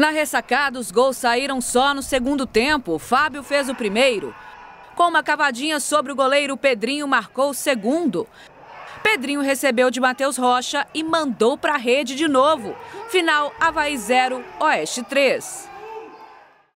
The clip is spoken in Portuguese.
Na ressacada, os gols saíram só no segundo tempo. Fábio fez o primeiro. Com uma cavadinha sobre o goleiro, Pedrinho marcou o segundo. Pedrinho recebeu de Matheus Rocha e mandou para a rede de novo. Final Havaí 0, Oeste 3.